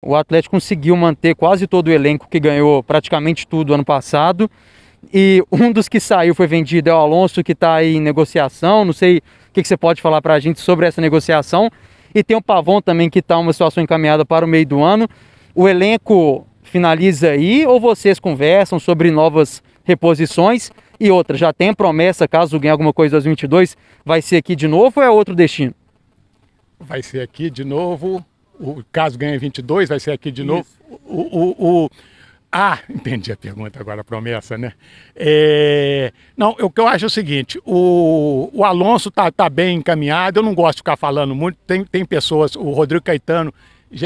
O Atlético conseguiu manter quase todo o elenco que ganhou praticamente tudo ano passado. E um dos que saiu foi vendido é o Alonso, que está em negociação. Não sei o que, que você pode falar para a gente sobre essa negociação. E tem o Pavon também, que está uma situação encaminhada para o meio do ano. O elenco finaliza aí ou vocês conversam sobre novas reposições? E outra, já tem promessa, caso ganhe alguma coisa em 2022, vai ser aqui de novo ou é outro destino? Vai ser aqui de novo o caso ganha 22, vai ser aqui de novo. O, o, o, ah, entendi a pergunta agora, a promessa, né? É, não, o que eu acho é o seguinte: o, o Alonso tá, tá bem encaminhado, eu não gosto de ficar falando muito, tem, tem pessoas, o Rodrigo Caetano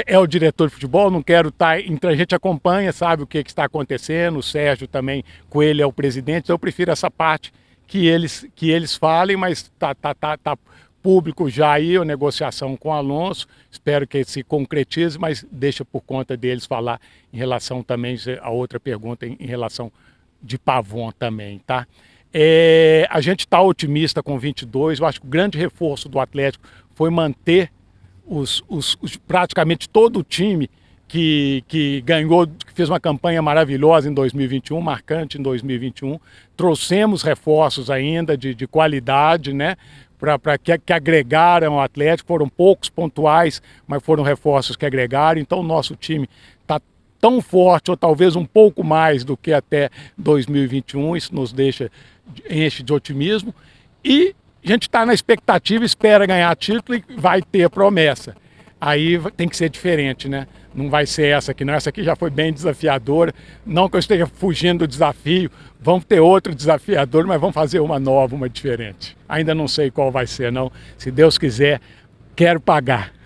é o diretor de futebol, não quero estar. Tá, então a gente acompanha, sabe o que, que está acontecendo, o Sérgio também, Coelho é o presidente, então eu prefiro essa parte que eles, que eles falem, mas tá, tá, tá, tá público já aí, a negociação com o Alonso, espero que se concretize, mas deixa por conta deles falar em relação também a outra pergunta em, relação de Pavon também, tá? É, a gente está otimista com 22, eu acho que o grande reforço do Atlético foi manter os, os, os praticamente todo o time que, que ganhou, que fez uma campanha maravilhosa em 2021, marcante em 2021. Trouxemos reforços ainda de, de qualidade, né? para que, que, agregaram o Atlético, foram poucos pontuais, mas foram reforços que agregaram. Então o nosso time está tão forte, ou talvez um pouco mais do que até 2021, isso nos deixa, enche de otimismo. E a gente está na expectativa, espera ganhar título e vai ter promessa aí tem que ser diferente, né? Não vai ser essa aqui, não. Essa aqui já foi bem desafiadora. Não que eu esteja fugindo do desafio, vamos ter outro desafiador, mas vamos fazer uma nova, uma diferente. Ainda não sei qual vai ser, não. Se Deus quiser, quero pagar.